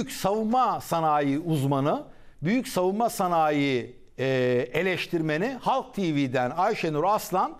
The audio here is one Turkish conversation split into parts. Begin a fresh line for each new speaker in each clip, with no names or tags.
büyük savunma sanayi uzmanı, büyük savunma sanayi e, eleştirmeni Halk TV'den Ayşenur Aslan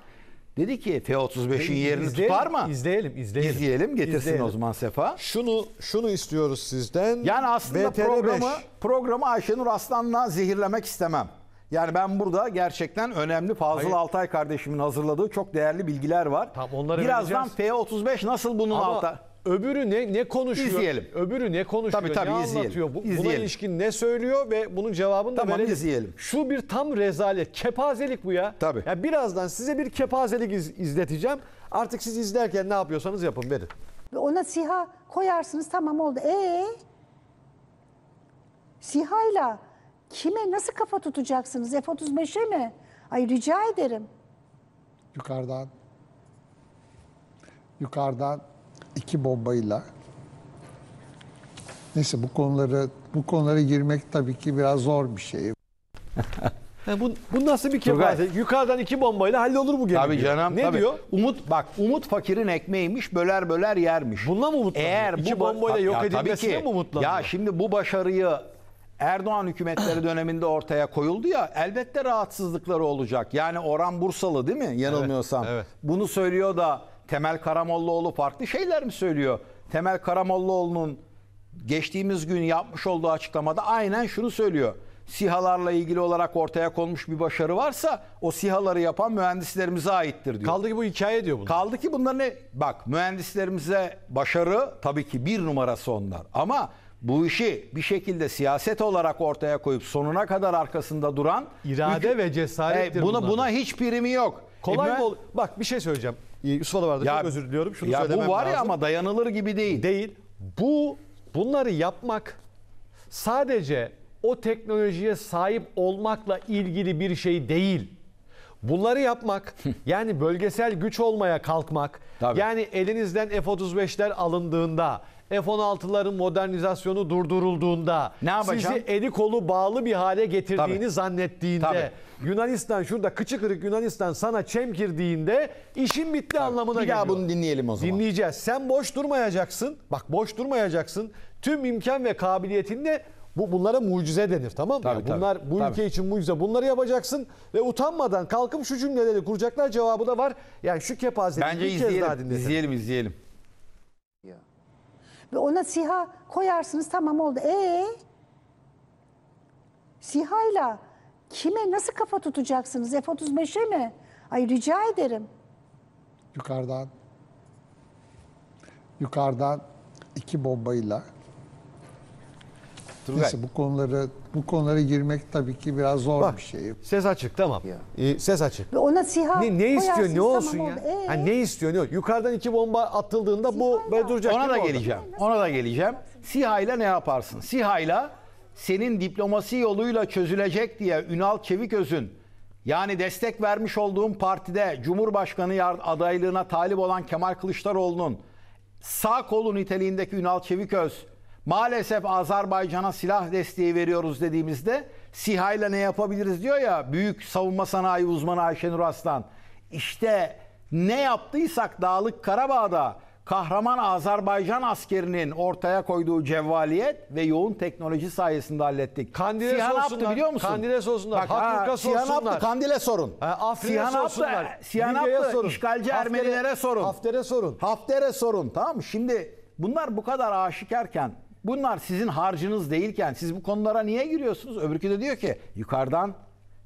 dedi ki F-35'in yerini izleyelim, tutar mı?
İzleyelim, izleyelim. İzleyelim, getirsin izleyelim. o zaman
Sefa. Şunu şunu istiyoruz sizden. Yani aslında BTR 5. programı Ayşenur Aslan'la zehirlemek istemem. Yani ben burada gerçekten önemli Fazıl Hayır. Altay kardeşimin hazırladığı çok değerli bilgiler var. Tam onları Birazdan F-35 nasıl bunun Ama... Öbürü ne ne konuşuyor? İzleyelim.
Öbürü ne konuşuyor? Tabii, tabii, ne izleyelim. anlatıyor? Bu, izleyelim. Buna ilişkin ne söylüyor ve bunun cevabını tamam, da verelim. izleyelim. Şu bir tam rezalet. Kepazelik bu ya. Tabii. Ya birazdan size bir kepazelik iz, izleteceğim. Artık siz izlerken ne yapıyorsanız yapın verin.
Ona siha koyarsınız tamam oldu. E Sihayla kime nasıl kafa tutacaksınız? F-35'e mi? Ay rica ederim.
Yukarıdan. Yukarıdan iki bombayla. Neyse bu konuları bu konulara girmek tabii ki biraz zor bir şey. Yani bu, bu nasıl bir kefalet? Yukarıdan iki bombayla hallolur bu gemi. Tabii canım. Ne tabii. diyor?
Umut bak umut fakirin ekmeğiymiş böler böler yermiş. Bununla mı umutlandı? Eğer bu iki bombayla yok ya, edilmesine ki, mi umutlandı? Ya şimdi bu başarıyı Erdoğan hükümetleri döneminde ortaya koyuldu ya elbette rahatsızlıkları olacak. Yani Orhan Bursalı değil mi yanılmıyorsam? Evet, evet. Bunu söylüyor da Temel Karamollaoğlu farklı şeyler mi söylüyor? Temel Karamollaoğlu'nun geçtiğimiz gün yapmış olduğu açıklamada aynen şunu söylüyor. SİHA'larla ilgili olarak ortaya konmuş bir başarı varsa o SİHA'ları yapan mühendislerimize aittir diyor. Kaldı ki bu hikaye diyor bunu. Kaldı ki bunlar ne? Bak mühendislerimize başarı tabii ki bir numarası onlar. Ama bu işi bir şekilde siyaset olarak ortaya koyup sonuna kadar arkasında duran irade ve cesaret E, buna buna hiçbirimi yok. Kolay e, ben, Bak bir şey söyleyeceğim. Ee, Yusuf Alavar'da çok
özür diliyorum. Şunu ya bu var lazım. ya ama dayanılır gibi değil. Değil. Bu bunları yapmak sadece o teknolojiye sahip olmakla ilgili bir şey değil. Bunları yapmak yani bölgesel güç olmaya kalkmak Tabii. yani elinizden F-35'ler alındığında F-16'ların modernizasyonu durdurulduğunda ne sizi eli kolu bağlı bir hale getirdiğini Tabii. zannettiğinde Tabii. Yunanistan şurada kıçı kırık Yunanistan sana çemkirdiğinde işin bitti Tabii. anlamına bir geliyor. Bir daha bunu dinleyelim o zaman. Dinleyeceğiz. Sen boş durmayacaksın. Bak boş durmayacaksın. Tüm imkan ve kabiliyetinle bu bunlara mucize denir tamam mı? Tabii, bunlar tabii, bu tabii. ülke için mucize. Bunları yapacaksın ve utanmadan kalkıp şu cümleleri kuracaklar cevabı da var. Yani şu kepazeliği bir kez izleyelim, daha
dinletelim. İzleyelim izleyelim. Ve ona siha koyarsınız tamam oldu. E sihayla kime nasıl kafa tutacaksınız? F-35'e mi? Ay rica ederim.
Yukarıdan yukarıdan iki bombayla Turgay. Neyse bu konulara bu konulara girmek tabii ki biraz zor Bak, bir şey. Ses açık tamam. Ee, ses açık. Ve
ona siha ne, ne istiyor ne olsun tamam ya? Ee?
Yani ne istiyor ne olsun? Yukarıdan
iki bomba atıldığında siha bu böyle duracak. Ona da orada. geleceğim. Ona da geleceğim. Siha ile ne yaparsın? Siha ile senin diplomasi yoluyla çözülecek diye Ünal Çeviköz'ün yani destek vermiş olduğum partide Cumhurbaşkanı adaylığına talip olan Kemal Kılıçdaroğlu'nun sağ kolu niteliğindeki Ünal Çeviköz maalesef Azerbaycan'a silah desteği veriyoruz dediğimizde SİHA ile ne yapabiliriz diyor ya büyük savunma sanayi uzmanı Ayşenur Aslan. İşte ne yaptıysak Dağlık Karabağ'da kahraman Azerbaycan askerinin ortaya koyduğu cevvaliyet ve yoğun teknoloji sayesinde hallettik. Kandile Sihan sorsunlar. Yaptı, biliyor musun? Kandile
sorsunlar. Bak, Hakk'a sorsunlar. Sihan yaptı, Kandile
sorun. Ha, Afrin'e ah, Sihan sorsunlar. Yaptı, Sihan yaptı, sorun. işgalci Haftere, Ermenilere sorun. Haftere sorun. Haftere sorun. Tamam mı? Şimdi bunlar bu kadar aşikarken bunlar sizin harcınız değilken siz bu konulara niye giriyorsunuz? Öbürkü de diyor ki yukarıdan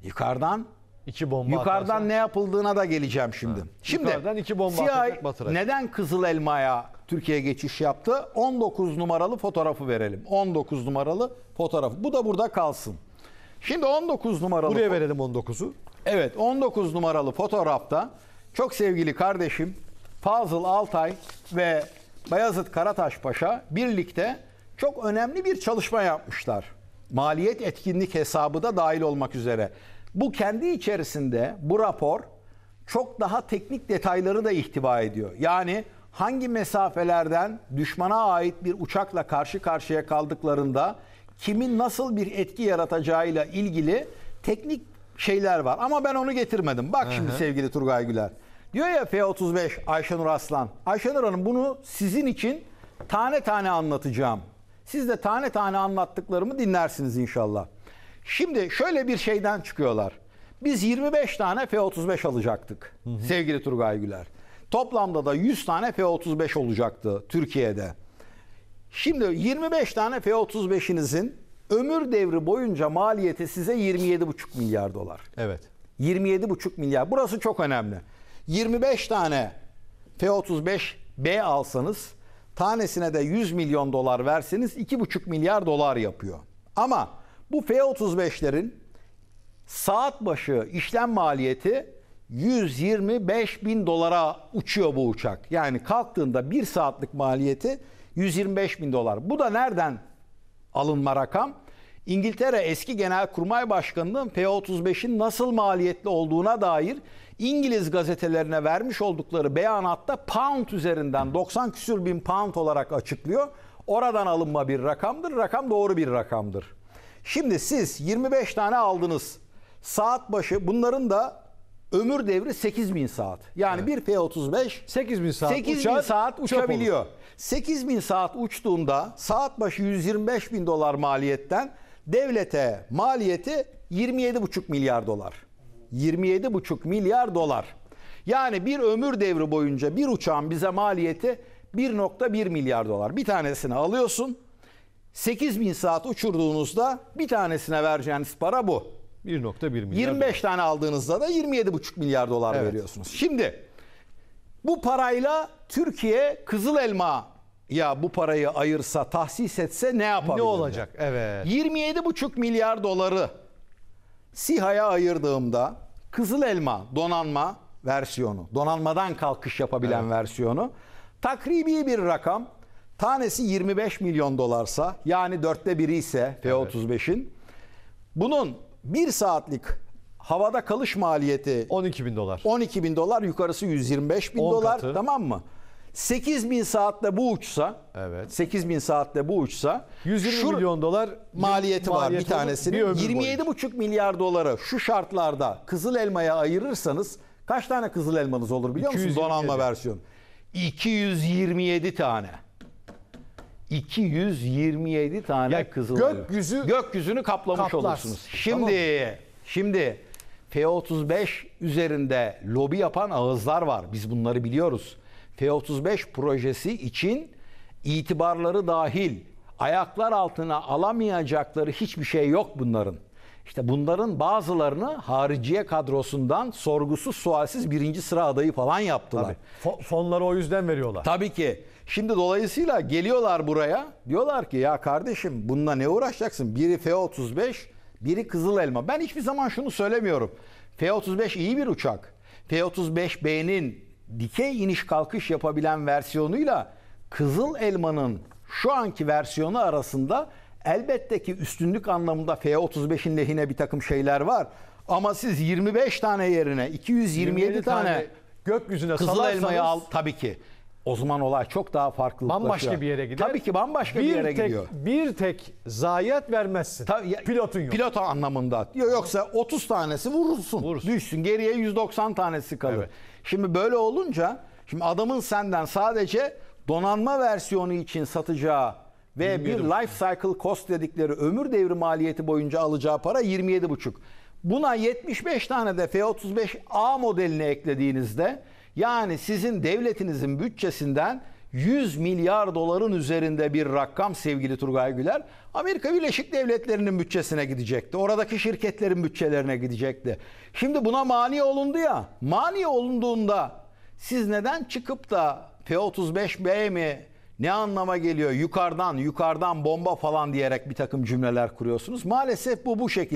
yukarıdan iki bomba yukarıdan atarsan. ne yapıldığına da geleceğim şimdi. Ha. Şimdi yukarıdan iki bomba CIA neden Kızıl Elma'ya Türkiye geçiş yaptı? 19 numaralı fotoğrafı verelim. 19 numaralı fotoğraf. Bu da burada kalsın. Şimdi 19 numaralı Buraya verelim 19'u. Evet 19 numaralı fotoğrafta çok sevgili kardeşim Fazıl Altay ve Bayazıt Karataş Paşa birlikte çok önemli bir çalışma yapmışlar. Maliyet etkinlik hesabı da dahil olmak üzere. Bu kendi içerisinde bu rapor çok daha teknik detayları da ihtiva ediyor. Yani hangi mesafelerden düşmana ait bir uçakla karşı karşıya kaldıklarında kimin nasıl bir etki yaratacağıyla ilgili teknik şeyler var. Ama ben onu getirmedim. Bak şimdi Hı-hı. sevgili Turgay Güler. Diyor ya F35 Ayşenur Aslan. Ayşenur Hanım bunu sizin için tane tane anlatacağım. Siz de tane tane anlattıklarımı dinlersiniz inşallah. Şimdi şöyle bir şeyden çıkıyorlar. Biz 25 tane F-35 alacaktık hı hı. sevgili Turgay Güler. Toplamda da 100 tane F-35 olacaktı Türkiye'de. Şimdi 25 tane F-35'inizin ömür devri boyunca maliyeti size 27,5 milyar dolar. Evet. 27,5 milyar. Burası çok önemli. 25 tane F-35B alsanız tanesine de 100 milyon dolar verseniz 2,5 milyar dolar yapıyor. Ama bu F-35'lerin saat başı işlem maliyeti 125 bin dolara uçuyor bu uçak. Yani kalktığında bir saatlik maliyeti 125 bin dolar. Bu da nereden alınma rakam? İngiltere eski Genelkurmay Başkanı'nın P35'in nasıl maliyetli olduğuna dair İngiliz gazetelerine vermiş oldukları beyanatta pound üzerinden 90 küsür bin pound olarak açıklıyor. Oradan alınma bir rakamdır. Rakam doğru bir rakamdır. Şimdi siz 25 tane aldınız. Saat başı bunların da ömür devri 8000 saat. Yani evet. bir P35 8000 saat 8000 uçar, saat uçabiliyor. 8000 saat uçtuğunda saat başı 125 bin dolar maliyetten devlete maliyeti 27,5 milyar dolar. 27,5 milyar dolar. Yani bir ömür devri boyunca bir uçağın bize maliyeti 1.1 milyar dolar. Bir tanesini alıyorsun. 8 bin saat uçurduğunuzda bir tanesine vereceğiniz para bu. 1.1 milyar 25 dolar. tane aldığınızda da 27,5 milyar dolar evet. veriyorsunuz. Şimdi bu parayla Türkiye kızıl elma ya bu parayı ayırsa, tahsis etse ne yapabilir? Ne olacak? Evet. 27,5 milyar doları SİHA'ya ayırdığımda Kızıl Elma donanma versiyonu, donanmadan kalkış yapabilen evet. versiyonu takribi bir rakam tanesi 25 milyon dolarsa yani dörtte biri ise F-35'in evet. bunun bir saatlik havada kalış maliyeti 12 bin dolar. 12 bin dolar yukarısı 125 bin dolar katı. tamam mı? 8000 saatte bu uçsa evet. 8 saatte bu uçsa 120 şu, milyon dolar maliyeti var maliyeti bir tanesini. 27,5 milyar dolara şu şartlarda kızıl elmaya ayırırsanız kaç tane kızıl elmanız olur biliyor 227. musun donanma versiyonu? 227 tane. 227 tane ya kızıl gökyüzü elma. gökyüzünü kaplamış kaplar. olursunuz. Şimdi tamam. şimdi F35 üzerinde lobi yapan ağızlar var. Biz bunları biliyoruz. F-35 projesi için itibarları dahil ayaklar altına alamayacakları hiçbir şey yok bunların. İşte bunların bazılarını hariciye kadrosundan sorgusuz sualsiz birinci sıra adayı falan yaptılar. Tabii. Fonları o yüzden veriyorlar. Tabii ki. Şimdi dolayısıyla geliyorlar buraya diyorlar ki ya kardeşim bununla ne uğraşacaksın? Biri F-35 biri Kızıl Elma. Ben hiçbir zaman şunu söylemiyorum. F-35 iyi bir uçak. F-35B'nin dikey iniş kalkış yapabilen versiyonuyla Kızıl Elma'nın şu anki versiyonu arasında elbette ki üstünlük anlamında F-35'in lehine bir takım şeyler var. Ama siz 25 tane yerine 227 tane, tane gökyüzüne Kızıl Elma'yı al tabii ki. O zaman olay çok daha farklı. Bambaşka bir yere gider. Tabii ki bambaşka bir, bir yere tek, gidiyor. Bir tek zayiat vermezsin. Tabii, ya, Pilotun yok. Pilot anlamında. Yoksa 30 tanesi vurursun. vurursun. Düşsün. Geriye 190 tanesi kalır. Evet. Şimdi böyle olunca şimdi adamın senden sadece donanma versiyonu için satacağı ve Bilmiyorum. bir life cycle cost dedikleri ömür devri maliyeti boyunca alacağı para 27,5. Buna 75 tane de F-35A modelini eklediğinizde yani sizin devletinizin bütçesinden 100 milyar doların üzerinde bir rakam sevgili Turgay Güler Amerika Birleşik Devletleri'nin bütçesine gidecekti. Oradaki şirketlerin bütçelerine gidecekti. Şimdi buna mani olundu ya. Mani olunduğunda siz neden çıkıp da P-35B mi ne anlama geliyor yukarıdan yukarıdan bomba falan diyerek bir takım cümleler kuruyorsunuz. Maalesef bu bu şekilde.